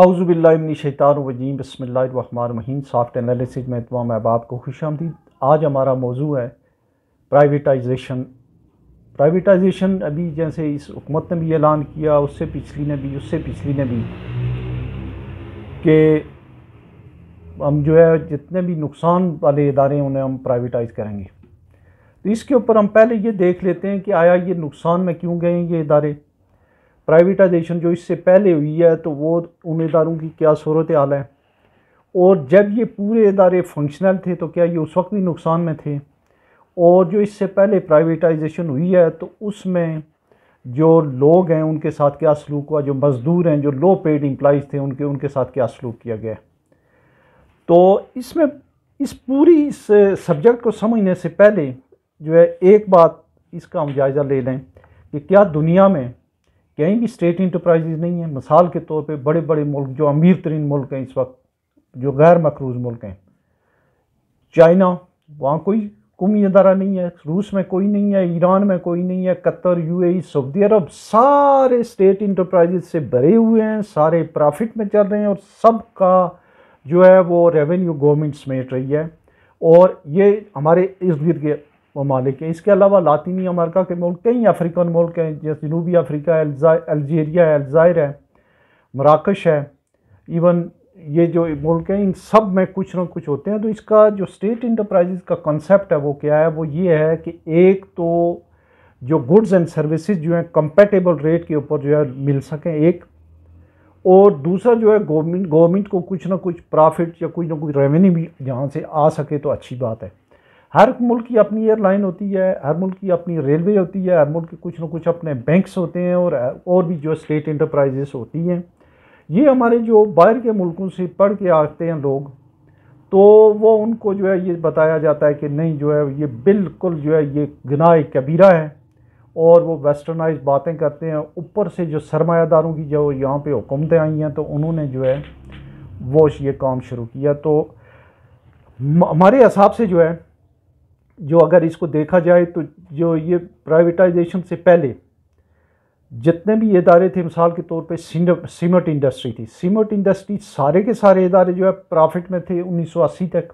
आउज़बिल्लिमिनशैतानवजीम बसमीम soft analysis में तमाम अहबाब को खुश आमदीद आज हमारा मौजू है प्राइवेटाइजेशन प्राइवेटाइजेशन अभी जैसे इस हुकूमत ने भी ऐलान किया उससे पिछली ने भी उससे पिछली ने भी कि हम जो है जितने भी नुकसान वाले इदारे हैं उन्हें हम प्राइवेटाइज़ करेंगे तो इसके ऊपर हम पहले ये देख लेते हैं कि आया ये नुकसान में क्यों गए ये इदारे प्राइवेटाइजेशन जो इससे पहले हुई है तो वो उन इदारों की क्या सूरत हाल है और जब ये पूरे इदारे फंक्शनल थे तो क्या ये उस वक्त भी नुकसान में थे और जो इससे पहले प्राइवेटाइजेशन हुई है तो उसमें जो लोग हैं उनके साथ क्या सलूक हुआ जो मज़दूर हैं जो लो पेड इम्प्लाइज थे उनके उनके साथ क्या सलूक किया गया तो इसमें इस पूरी इस सब्जेक्ट को समझने से पहले जो है एक बात इसका हम जायज़ा ले लें कि क्या दुनिया में कहीं भी स्टेट इंटरप्राइजेज नहीं है मिसाल के तौर पे बड़े बड़े मुल्क जो अमीर तरीन मुल्क हैं इस वक्त जो गैर मकरूज मुल्क हैं चाइना वहाँ कोई कौमी अदारा नहीं है रूस में कोई नहीं है ईरान में कोई नहीं है कतर यूएई सऊदी अरब सारे स्टेट इंटरप्राइजेज से भरे हुए हैं सारे प्रॉफिट में चल रहे हैं और सब का जो है वो रेवेन्यू गवर्नमेंट समेट रही है और ये हमारे इर्द गिर्द ममालिक हैं इसके अलावा लातनी अमेरिका के मुल्क कई अफ्रीकन मुल्क हैं जैसे जनूबी अफ्रीका अल्जीरिया है अल्ज़ायर है मराकश है इवन ये जो मुल्क हैं इन सब में कुछ ना कुछ होते हैं तो इसका जो स्टेट इंटरप्राइजेज का कॉन्सेप्ट है वो क्या है वो ये है कि एक तो जो गुड्स एंड सर्विसेज जो हैं कंपेटेबल रेट के ऊपर जो है मिल सकें एक और दूसरा जो है गवर्नमेंट गवर्नमेंट को कुछ ना कुछ प्रॉफिट या कुछ ना कुछ रेवेन्यू भी यहाँ से आ सके तो अच्छी बात है हर मुल्क की अपनी एयरलाइन होती है हर मुल्क की अपनी रेलवे होती है हर मुल्क के कुछ ना कुछ अपने बैंक्स होते हैं और और भी जो स्टेट इंटरप्राइजेस होती हैं ये हमारे जो बाहर के मुल्कों से पढ़ के आते हैं लोग तो वो उनको जो है ये बताया जाता है कि नहीं जो है ये बिल्कुल जो है ये गनाह कबीरा है और वो वेस्टर्नाइज बातें करते हैं ऊपर से जो सरमायादारों की जो यहाँ पर हुकूमतें आई हैं तो उन्होंने जो है वो ये काम शुरू किया तो हमारे हिसाब से जो है जो अगर इसको देखा जाए तो जो ये प्राइवेटाइजेशन से पहले जितने भी इदारे थे मिसाल के तौर पे सीमेंट इंडस्ट्री थी सीमेंट इंडस्ट्री सारे के सारे इदारे जो है प्रॉफिट में थे 1980 तक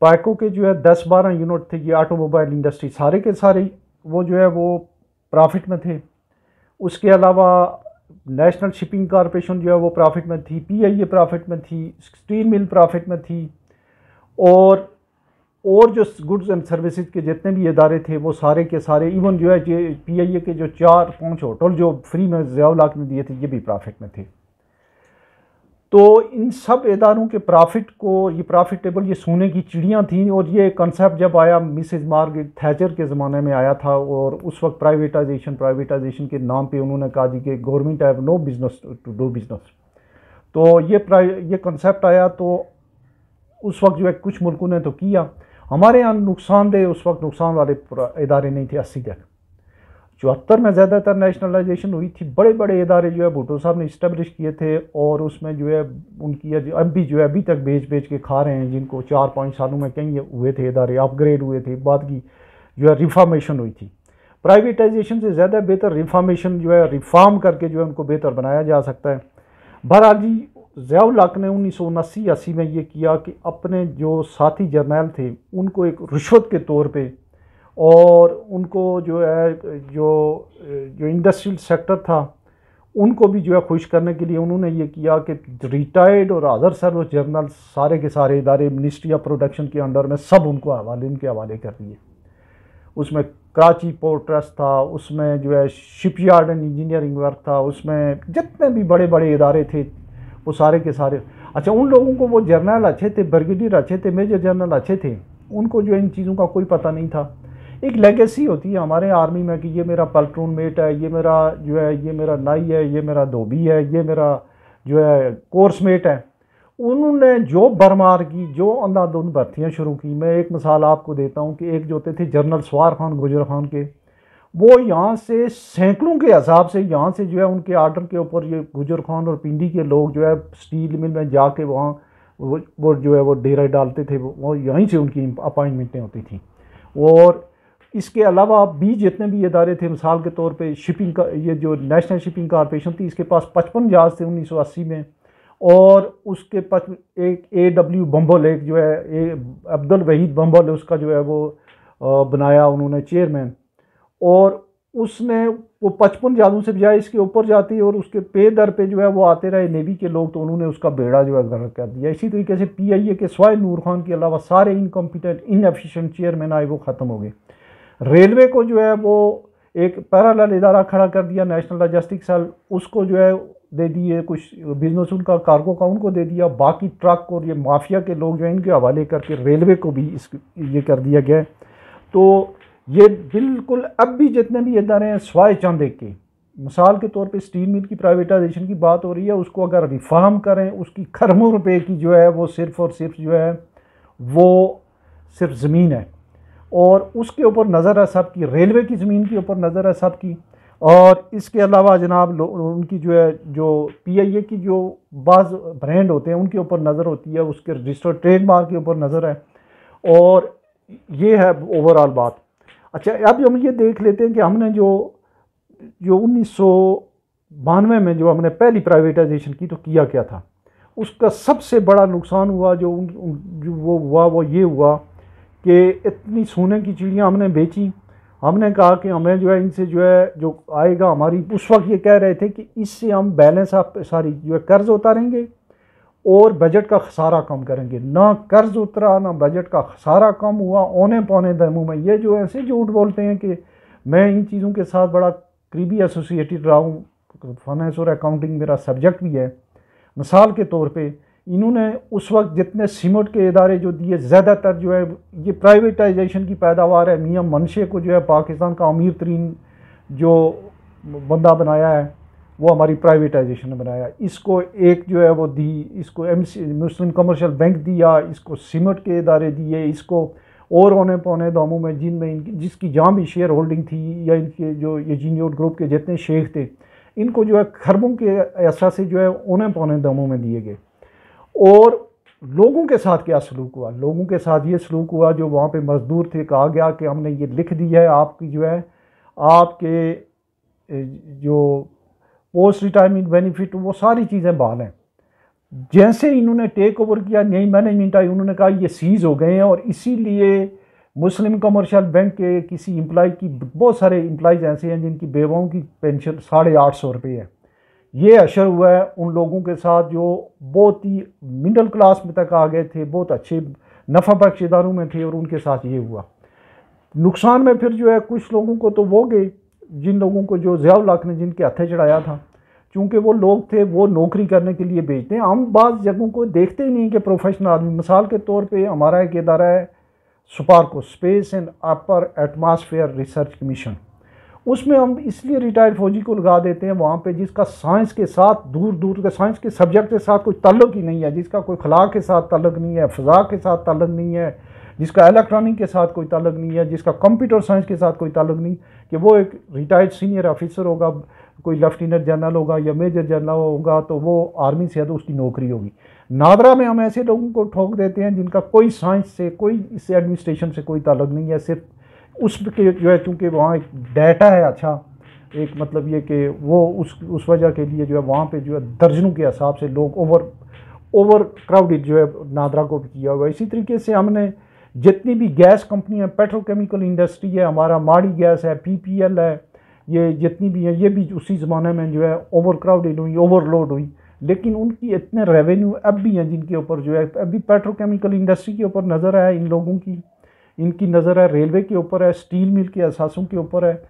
पाइको के जो है 10-12 यूनिट थे ये ऑटोमोबाइल इंडस्ट्री सारे के सारे वो जो है वो प्रॉफिट में थे उसके अलावा नेशनल शिपिंग कॉरपोरेशन जो है वो प्रॉफिट में थी ए प्रॉफिट में थी स्टील मिल प्रॉफिट में थी और और जो गुड्स एंड सर्विसेज के जितने भी इदारे थे वो सारे के सारे इवन जो है पी आई ए के जो चार पाँच होटल जो फ्री में जयाउलाक ने दिए थे ये भी प्रॉफिट में थे तो इन सब इदारों के प्रॉफिट को ये प्रॉफिटेबल ये सोने की चिड़ियाँ थीं और ये कंसेप्ट जब आया मिसेज मार्ग थैचर के ज़माने में आया था और उस वक्त प्राइवेटाइजेशन प्राइवेटाइजेशन के नाम पे उन्होंने कहा जी कि government have no business to do business तो ये ये कंसेप्ट आया तो उस वक्त जो है कुछ मुल्कों ने तो किया हमारे यहाँ नुकसानदेह उस वक्त नुकसान वाले इदारे नहीं थे अस्सी तक चौहत्तर में ज़्यादातर नेशनलाइजेशन हुई थी बड़े बड़े इदारे जो है भुटो साहब ने इस्टबलिश किए थे और उसमें जो है उनकी अब भी जो है अभी तक बेच बेच के खा रहे हैं जिनको चार पाँच सालों में कहीं हुए थे इदारे अपग्रेड हुए थे बाद की जो है रिफॉर्मेशन हुई थी प्राइवेटाइजेशन से ज़्यादा बेहतर रिफॉर्मेशन जो है रिफॉर्म करके जो है उनको बेहतर बनाया जा सकता है बहरहाल जी ज़ियाउल्लाक ने उन्नीस सौ उनासी अस्सी में ये किया कि अपने जो साथी जर्नैल थे उनको एक रिश्वत के तौर पे और उनको जो है जो जो इंडस्ट्रियल सेक्टर था उनको भी जो है खुश करने के लिए उन्होंने ये किया कि रिटायर्ड और अदर सर्विस जर्नल सारे के सारे इदारे मिनिस्ट्री ऑफ प्रोडक्शन के अंडर में सब उनको हवाले उनके हवाले कर दिए उसमें कराची पोर्ट ट्रस्ट था उसमें जो है शिपयार्ड एंड इंजीनियरिंग वर्क था उसमें जितने भी बड़े बड़े इदारे थे वो सारे के सारे अच्छा उन लोगों को वो जर्नल अच्छे थे ब्रिगेडियर अच्छे थे मेजर जर्नल अच्छे थे उनको जो इन चीज़ों का कोई पता नहीं था एक लेगेसी होती है हमारे आर्मी में कि ये मेरा पलटून मेट है ये मेरा जो है ये मेरा नाई है ये मेरा धोबी है ये मेरा जो है कोर्स मेट है उन्होंने जो बरमार की जो अंधाधुंध भर्तियाँ शुरू की मैं एक मिसाल आपको देता हूँ कि एक जो होते थे जनरल सवार खान गुजर खान के वो यहाँ से सैकड़ों के हिसाब से यहाँ से जो है उनके आर्डर के ऊपर ये गुजर खान और पिंडी के लोग जो है स्टील मिल में जाके वहाँ वो वो जो है वो डेरा डालते थे वो यहीं से उनकी अपॉइंटमेंटें होती थी और इसके अलावा भी जितने भी इदारे थे मिसाल के तौर पे शिपिंग का ये जो नेशनल शिपिंग कॉरपोरेशन थी इसके पास पचपन जहाज थे अस्सी में और उसके पच एक ए डब्ल्यू बम्बल एक जो है ए अब्दुल वहीद बम्बल उसका जो है वो बनाया उन्होंने चेयरमैन और उसने वो पचपन जादू से बजाय इसके ऊपर जाती और उसके पे दर पे जो है वो आते रहे नेवी के लोग तो उन्होंने उसका बेड़ा जो है गर्क कर दिया इसी तरीके से पी आई ए के स्वाय नूर खान के अलावा सारे इनकम्पिटेंट इनएफिशेंट चेयरमैन आए वो ख़त्म हो गए रेलवे को जो है वो एक पैराल इदारा खड़ा कर दिया नेशनल लॉजिस्टिक सेल उसको जो है दे दिए कुछ बिजनेस उनका कार्गो का उनको दे दिया बाकी ट्रक और ये माफिया के लोग जो है इनके हवाले करके रेलवे को भी इस ये कर दिया गया तो ये बिल्कुल अब भी जितने भी इदारे हैं स्वाय चांदे के मिसाल के तौर पे स्टील मिल की प्राइवेटाइजेशन की बात हो रही है उसको अगर रिफार्म करें उसकी खरबों रुपए की जो है वो सिर्फ़ और सिर्फ जो है वो सिर्फ ज़मीन है और उसके ऊपर नज़र है सब की रेलवे की ज़मीन के ऊपर नज़र है सब की और इसके अलावा जनाब उनकी जो है जो पीआईए की जो बाज़ ब्रांड होते हैं उनके ऊपर नज़र होती है उसके रजिस्टर्ड ट्रेडमार्क के ऊपर नज़र है और ये है ओवरऑल बात अच्छा अब हम ये देख लेते हैं कि हमने जो जो उन्नीस बानवे में जो हमने पहली प्राइवेटाइजेशन की तो किया क्या था उसका सबसे बड़ा नुकसान हुआ जो, उन, जो वो हुआ वो ये हुआ कि इतनी सोने की चिड़ियाँ हमने बेची हमने कहा कि हमें जो है इनसे जो है जो आएगा हमारी उस वक्त ये कह रहे थे कि इससे हम बैलेंस आप सारी जो है कर्ज़ उतारेंगे और बजट का खसारा कम करेंगे ना कर्ज उतरा ना बजट का खसारा कम हुआ औने पौने दमों में ये जो ऐसे झूठ बोलते हैं कि मैं इन चीज़ों के साथ बड़ा करीबी एसोसिएटेड रहा हूँ फाइनेंस और अकाउंटिंग मेरा सब्जेक्ट भी है मिसाल के तौर पे इन्होंने उस वक्त जितने सीमेंट के इदारे जो दिए ज़्यादातर जो है ये प्राइवेटाइजेशन की पैदावार है मियाँ मनशे को जो है पाकिस्तान का अमीर तरीन जो बंदा बनाया है वो हमारी प्राइवेटाइजेशन बनाया इसको एक जो है वो दी इसको एम मुस्लिम कमर्शियल बैंक दिया इसको सीमट के इदारे दिए इसको और औने पौने दामों में जिनमें इनकी जिसकी जहाँ भी शेयर होल्डिंग थी या इनके जो यजीनियोट ग्रुप के जितने शेख थे इनको जो है खरबों के ऐसा से जो है ओने पौने दामों में दिए गए और लोगों के साथ क्या सलूक हुआ लोगों के साथ ये सलूक हुआ जो वहाँ पे मजदूर थे कहा गया कि हमने ये लिख दिया है आपकी जो है आपके जो पोस्ट रिटायरमेंट बेनिफिट वो सारी चीज़ें बहाल हैं जैसे इन्होंने टेक ओवर किया नई मैनेजमेंट आई उन्होंने कहा ये सीज़ हो गए हैं और इसीलिए मुस्लिम कमर्शियल बैंक के किसी एम्प्लॉय की बहुत सारे एम्प्लॉयज़ ऐसे हैं जिनकी बेवाओं की पेंशन साढ़े आठ सौ रुपये है ये अशर हुआ है उन लोगों के साथ जो बहुत ही मिडल क्लास में तक आ गए थे बहुत अच्छे नफा बख्श इदारों में थे और उनके साथ ये हुआ नुकसान में फिर जो है कुछ लोगों को तो वो गए जिन लोगों को जो ज़ियाउल हक ने जिनके हथे चढ़ाया था क्योंकि वो लोग थे वो नौकरी करने के लिए भेजते हैं हम बाज़ जगहों को देखते ही नहीं कि प्रोफेशनल आदमी मिसाल के तौर पे हमारा एक इदारा है SUPARCO space and upper atmosphere research commission उसमें हम इसलिए रिटायर्ड फौजी को लगा देते हैं वहाँ पे जिसका साइंस के साथ दूर दूर के साइंस के सब्जेक्ट के साथ कोई तल्लुक ही नहीं है जिसका कोई खला के साथ तल्लक नहीं है फ़ज़ा के साथ तल्लक नहीं है जिसका इलेक्ट्रॉनिक के साथ कोई ताल्लुक नहीं है जिसका कंप्यूटर साइंस के साथ कोई ताल्लुक नहीं कि वो एक रिटायर्ड सीनियर ऑफिसर होगा कोई लेफ्टिनेंट जनरल होगा या मेजर जनरल होगा तो वो आर्मी से है तो उसकी नौकरी होगी नादरा में हम ऐसे लोगों को ठोक देते हैं जिनका कोई साइंस से कोई इससे एडमिनिस्ट्रेशन से कोई ताल्लुक नहीं है सिर्फ उस के जो है चूँकि वहाँ एक डाटा है अच्छा एक मतलब ये कि वो उस उस वजह के लिए जो है वहाँ पे जो है दर्जनों के हिसाब से लोग ओवर ओवर क्राउडेड जो है नादरा को भी किया हुआ इसी तरीके से हमने जितनी भी गैस कंपनियाँ पेट्रोकेमिकल इंडस्ट्री है हमारा माड़ी गैस है पीपीएल है ये जितनी भी हैं ये भी उसी ज़माने में जो है ओवर क्राउडेड हुई ओवरलोड हुई लेकिन उनकी इतने रेवेन्यू अब भी हैं जिनके ऊपर जो है अभी पेट्रोकेमिकल इंडस्ट्री के ऊपर नज़र है इन लोगों की इनकी नज़र है रेलवे के ऊपर है स्टील मिल के असासों के ऊपर है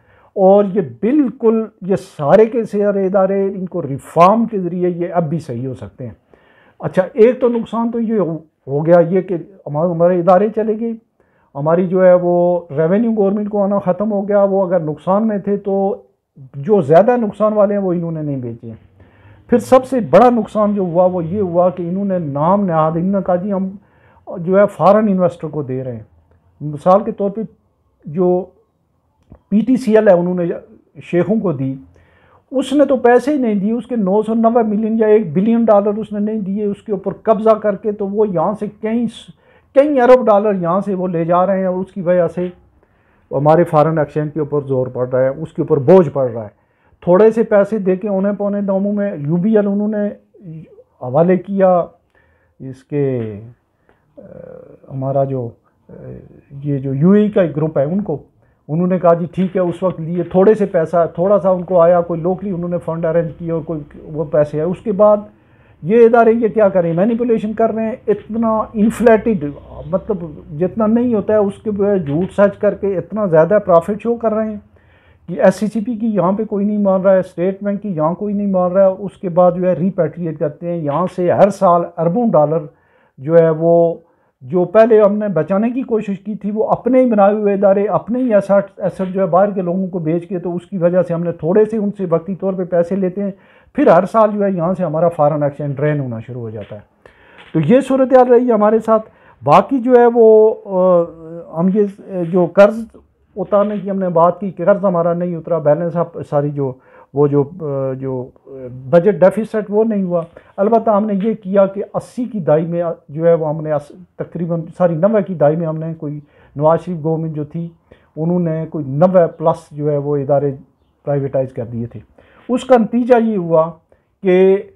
और ये बिल्कुल ये सारे के सारे इदारे इनको रिफॉर्म के ज़रिए ये अब भी सही हो सकते हैं अच्छा एक तो नुकसान तो ये हो गया ये कि हमारे इदारे चले गए हमारी जो है वो रेवेन्यू गवर्नमेंट को आना ख़त्म हो गया वो अगर नुकसान में थे तो जो ज़्यादा नुकसान वाले हैं वो इन्होंने नहीं बेचे फिर सबसे बड़ा नुकसान जो हुआ वो ये हुआ कि इन्होंने नाम नहाद इन्होंने कहा जी हम जो है फ़ारन इन्वेस्टर को दे रहे हैं मिसाल के तौर पे जो पीटीसीएल है उन्होंने शेखों को दी उसने तो पैसे ही नहीं दिए उसके नौ सौ नब्बे मिलियन या एक बिलियन डॉलर उसने नहीं दिए उसके ऊपर कब्जा करके तो वो यहाँ से कई कई अरब डॉलर यहाँ से वो ले जा रहे हैं और उसकी वजह से हमारे फॉरन एक्सचेंज के ऊपर जोर पड़ रहा है उसके ऊपर बोझ पड़ रहा है थोड़े से पैसे दे के उन्हें पौने दामों में यू बी एल उन्होंने हवाले किया इसके हमारा जो ये जो यू ए e का एक ग्रुप है उनको उन्होंने कहा जी ठीक है उस वक्त लिए थोड़े से पैसा थोड़ा सा उनको आया कोई लोकली उन्होंने फ़ंड अरेंज किया और कोई वो पैसे आए उसके बाद ये इदारे ये क्या करें मैनिपुलेशन कर रहे हैं इतना इन्फ्लेटेड मतलब जितना नहीं होता है उसके झूठ सच करके इतना ज़्यादा प्रॉफिट शो कर रहे हैं कि एस की यहाँ पे कोई नहीं मान रहा है स्टेट बैंक की यहाँ कोई नहीं मान रहा है उसके बाद जो है रिपेट्रिएट करते हैं यहाँ से हर साल अरबों डॉलर जो है वो जो पहले हमने बचाने की कोशिश की थी वो अपने ही बनाए हुए इदारे अपने ही एसट एसेट जो है बाहर के लोगों को बेच के तो उसकी वजह से हमने थोड़े से उनसे वक्ती तौर पे पैसे लेते हैं फिर हर साल जो है यहाँ से हमारा फ़ारन एक्सचेंज ड्रेन होना शुरू हो जाता है तो ये सूरत हाल रही हमारे साथ बाकी जो है वो हम ये जो कर्ज़ उतारने की हमने बात की कि कर्ज़ हमारा नहीं उतरा बैलेंस आप सारी जो वो जो जो बजट डेफिसिट वो नहीं हुआ अलबत् हमने ये किया कि अस्सी की दाई में जो है वो हमने तकरीबन सारी नबे की दाई में हमने कोई नवाज शरीफ गवर्नमेंट जो थी उन्होंने कोई नबे प्लस जो है वो इदारे प्राइवेटाइज कर दिए थे उसका नतीजा ये हुआ कि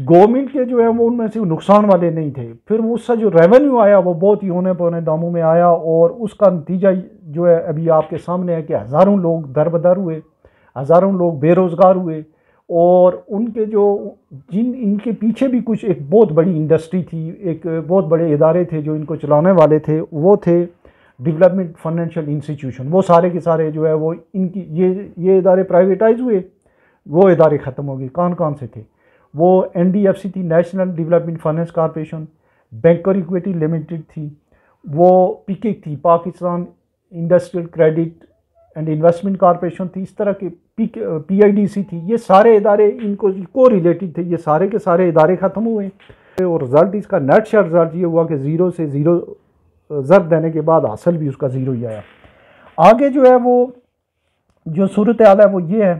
गवर्नमेंट के जो है वो उनमें से नुकसान वाले नहीं थे फिर उसका जो रेवेन्यू आया वो बहुत ही होने पौने दामों में आया और उसका नतीजा जो है अभी आपके सामने है कि हज़ारों लोग दर बदर हुए हज़ारों लोग बेरोज़गार हुए और उनके जो जिन इनके पीछे भी कुछ एक बहुत बड़ी इंडस्ट्री थी एक बहुत बड़े इदारे थे जो इनको चलाने वाले थे वो थे डेवलपमेंट फाइनेंशियल इंस्टीट्यूशन वो सारे के सारे जो है वो इनकी ये ये इदारे प्राइवेटाइज हुए वो इदारे ख़त्म हो गए कौन कौन से थे वो एन थी national development finance corporation banker equity limited थी वो पिकिक थी Pakistan industrial credit and investment corporation थी इस तरह के पी पीआईडीसी थी ये सारे इदारे इनको को रिलेटेड थे ये सारे के सारे इदारे ख़त्म हुए और रिज़ल्ट इसका नेट शेयर रिज़ल्ट ये हुआ कि ज़ीरो से ज़ीरो ज़र्द देने के बाद हासिल भी उसका ज़ीरो ही आया आगे जो है वो जो सूरत हाल है वो ये है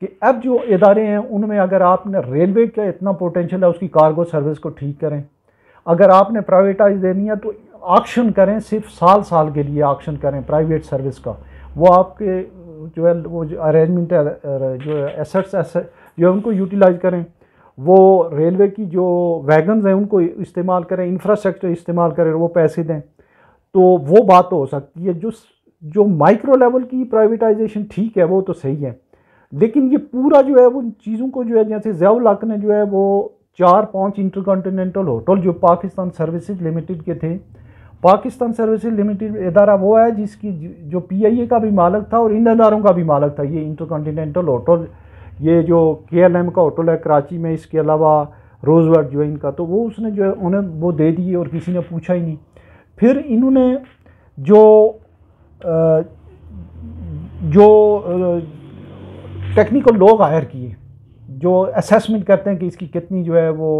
कि अब जो इदारे हैं उनमें अगर आपने रेलवे का इतना पोटेंशल है उसकी कार्गो सर्विस को ठीक करें अगर आपने प्राइवेटाइज देनी है तो ऑक्शन करें सिर्फ साल साल के लिए ऑक्शन करें प्राइवेट सर्विस का वो आपके जो है वो जो अरेंजमेंट जो एसेट्स एसेट जो है उनको यूटिलाइज करें वो रेलवे की जो वैगन हैं उनको इस्तेमाल करें इंफ्रास्ट्रक्चर इस्तेमाल करें वो पैसे दें तो वो बात तो हो सकती है जो जो माइक्रो लेवल की प्राइवेटाइजेशन ठीक है वो तो सही है लेकिन ये पूरा जो है वो चीज़ों को जो है जैसे जैव ने जो है वो चार पाँच इंटरकॉन्टिनेंटल होटल जो पाकिस्तान सर्विसेज लिमिटेड के थे पाकिस्तान सर्विस लिमिटेड इदारा वो है जिसकी जो पी का भी मालक था और इन अदारों का भी मालक था ये इंटरकॉन्टीनेंटल होटल ये जो के एल एम का होटल है कराची में इसके अलावा रोजवर्ड जो है इनका तो वो उसने जो है उन्हें वो दे दिए और किसी ने पूछा ही नहीं फिर इन्होंने जो जो टेक्निकल लोग हायर किए जो असेसमेंट करते हैं कि इसकी कितनी जो है वो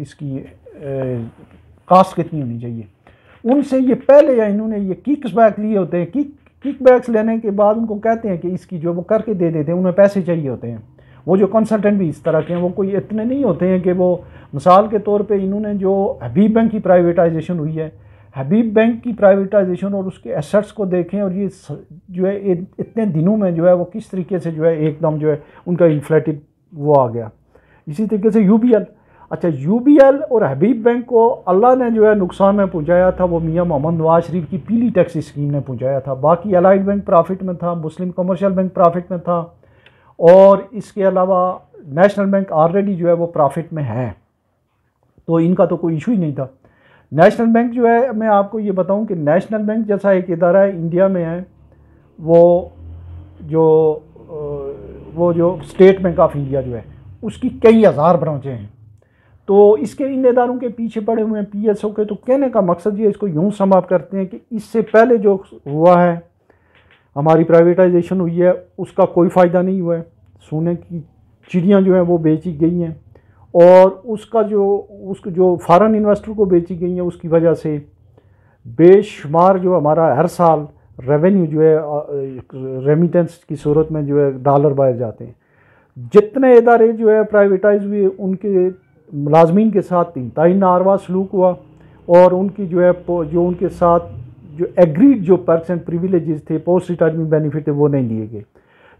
इसकी कास्ट कितनी होनी चाहिए उनसे ये पहले या इन्होंने ये किक्स बैग लिए होते हैं किक किक बैग्स लेने के बाद उनको कहते हैं कि इसकी जो वो करके दे देते हैं उन्हें पैसे चाहिए होते हैं वो जो कंसल्टेंट भी इस तरह के हैं वो कोई इतने नहीं होते हैं कि वो मिसाल के तौर पे इन्होंने जो हबीब बैंक की प्राइवेटाइजेशन हुई है हबीब बैंक की प्राइवेटाइजेशन और उसके एसेट्स को देखें और ये जो है इतने दिनों में जो है वो किस तरीके से जो है एकदम जो है उनका इन्फ्लेटिव वो आ गया इसी तरीके से यू बी एल अच्छा यू और हबीब बैंक को अल्लाह ने जो है नुकसान में पहुँचाया था वो मियाँ मोहम्मद नवाज शरीफ की पीली टैक्स स्कीम ने पहुँचाया था बाकी अलाइड बैंक प्रॉफिट में था मुस्लिम कमर्शियल बैंक प्रॉफिट में था और इसके अलावा नेशनल बैंक ऑलरेडी जो है वो प्रॉफिट में है तो इनका तो कोई इशू ही नहीं था नेशनल बैंक जो है मैं आपको ये बताऊं कि नेशनल बैंक जैसा एक इदारा है इंडिया में है वो जो वो जो स्टेट बैंक ऑफ इंडिया जो है उसकी कई हज़ार ब्रांचें हैं तो इसके इन इदारों के पीछे पड़े हुए हैं पी एस ओ के तो कहने का मकसद ये इसको यूँ समाप्त करते हैं कि इससे पहले जो हुआ है हमारी प्राइवेटाइजेशन हुई है उसका कोई फ़ायदा नहीं हुआ है सोने की चिड़ियाँ जो हैं वो बेची गई हैं और उसका जो उस जो फ़ारन इन्वेस्टर को बेची गई हैं उसकी वजह से बेशुमार जो हमारा हर साल रेवेन्यू जो है रेमिटेंस की सूरत में जो है डॉलर बाहर जाते हैं जितने इदारे जो है प्राइवेटाइज हुए उनके मुलाजमीन के साथ इंतई नारवा सलूक हुआ और उनकी जो है जो उनके साथ जो एग्रीड जो पर्क्स एंड प्रिविलेज थे पोस्ट रिटायरमेंट बेनिफिट थे वो नहीं लिए गए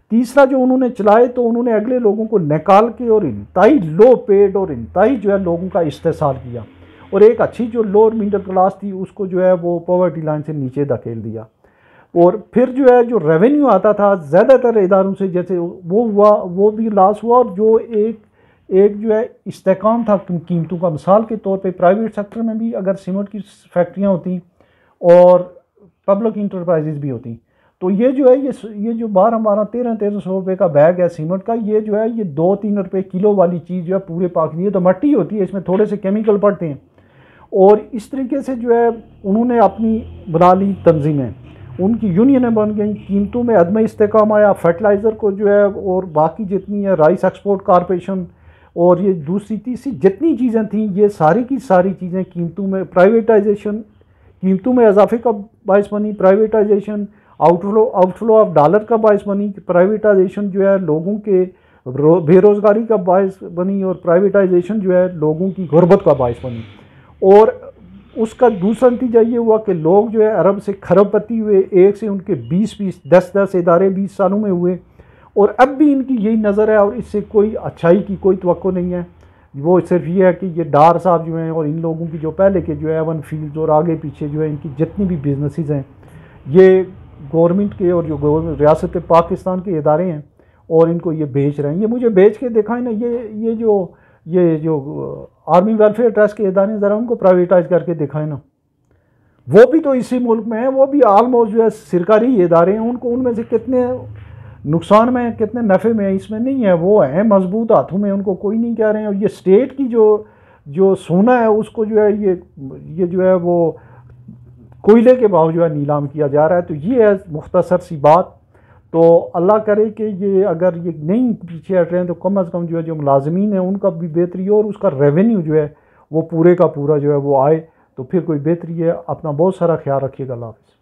तीसरा जो उन्होंने चलाए तो उन्होंने अगले लोगों को निकाल के और इंतई लो पेड और इंतई जो है लोगों का इस्तेसाल किया और एक अच्छी जो लोअर मिडल क्लास थी उसको जो है वो पॉवर्टी लाइन से नीचे धकेल दिया और फिर जो है जो रेवेन्यू आता था ज़्यादातर इदारों से जैसे वो हुआ वो भी लॉस हुआ और जो एक एक जो है इसकाम था कीमतों का मिसाल के तौर पे प्राइवेट सेक्टर में भी अगर सीमेंट की फैक्ट्रियाँ होती और पब्लिक इंटरप्राइजेज भी होती तो ये जो है ये ये जो बारह बारह तेरह तेरह सौ रुपये का बैग है सीमेंट का ये जो है ये दो तीन रुपये किलो वाली चीज़ जो है पूरे पाक है तो मट्टी होती है इसमें थोड़े से केमिकल पड़ते हैं और इस तरीके से जो है उन्होंने अपनी बना ली तंजीमें उनकी यूनियनें बन गई कीमतों में अदम इसकाम आया फर्टिलाइज़र को जो है और बाकी जितनी है राइस एक्सपोर्ट कॉरपोरेशन और ये दूसरी तीसरी जितनी चीज़ें थीं ये सारी की सारी चीज़ें कीमतों में प्राइवेटाइजेशन कीमतों में इजाफे का बायस बनी privatization outflow outflow of dollar का बायस बनी प्राइवेटाइजेशन जो है लोगों के बेरोज़गारी का बायस बनी और प्राइवेटाइजेशन जो है लोगों की गुर्बत का बायस बनी और उसका दूसरा नतीजा ये हुआ कि लोग जो है अरब से खरबपति हुए एक से उनके बीस बीस दस दस इदारे बीस सालों में हुए और अब भी इनकी यही नज़र है और इससे कोई अच्छाई की कोई तो नहीं है वो सिर्फ ये है कि ये डार साहब जो हैं और इन लोगों की जो पहले के जो है एवन फील्ड और आगे पीछे जो है इनकी जितनी भी बिजनेसेस हैं ये गवर्नमेंट के और जो गवर्नमेंट रियासत पाकिस्तान के इदारे हैं और इनको ये बेच रहे हैं ये मुझे बेच के दिखाएं ना ये ये जो ये जो आर्मी वेलफेयर ट्रस्ट के इदारे हैं ज़रा उनको प्राइवेटाइज करके दिखाएं ना वो भी तो इसी मुल्क में है वो भी आलमोस्ट जो है सरकारी इदारे हैं उनको उनमें से कितने नुकसान में कितने नफ़े में इसमें नहीं है वो हैं मजबूत हाथों में उनको कोई नहीं कह रहे हैं और ये स्टेट की जो जो सोना है उसको जो है ये ये जो है वो कोयले के भाव जो है नीलाम किया जा रहा है तो ये है मुख्तसर सी बात तो अल्लाह करे कि ये अगर ये नहीं पीछे हट रहे हैं तो कम अज़ कम जो है जो मुलाजमीन है उनका भी बेहतरी हो और उसका रेवेन्यू जो है वो पूरे का पूरा जो है वो आए तो फिर कोई बेहतरी है अपना बहुत सारा ख्याल रखिएगा अल्लाह हाफ़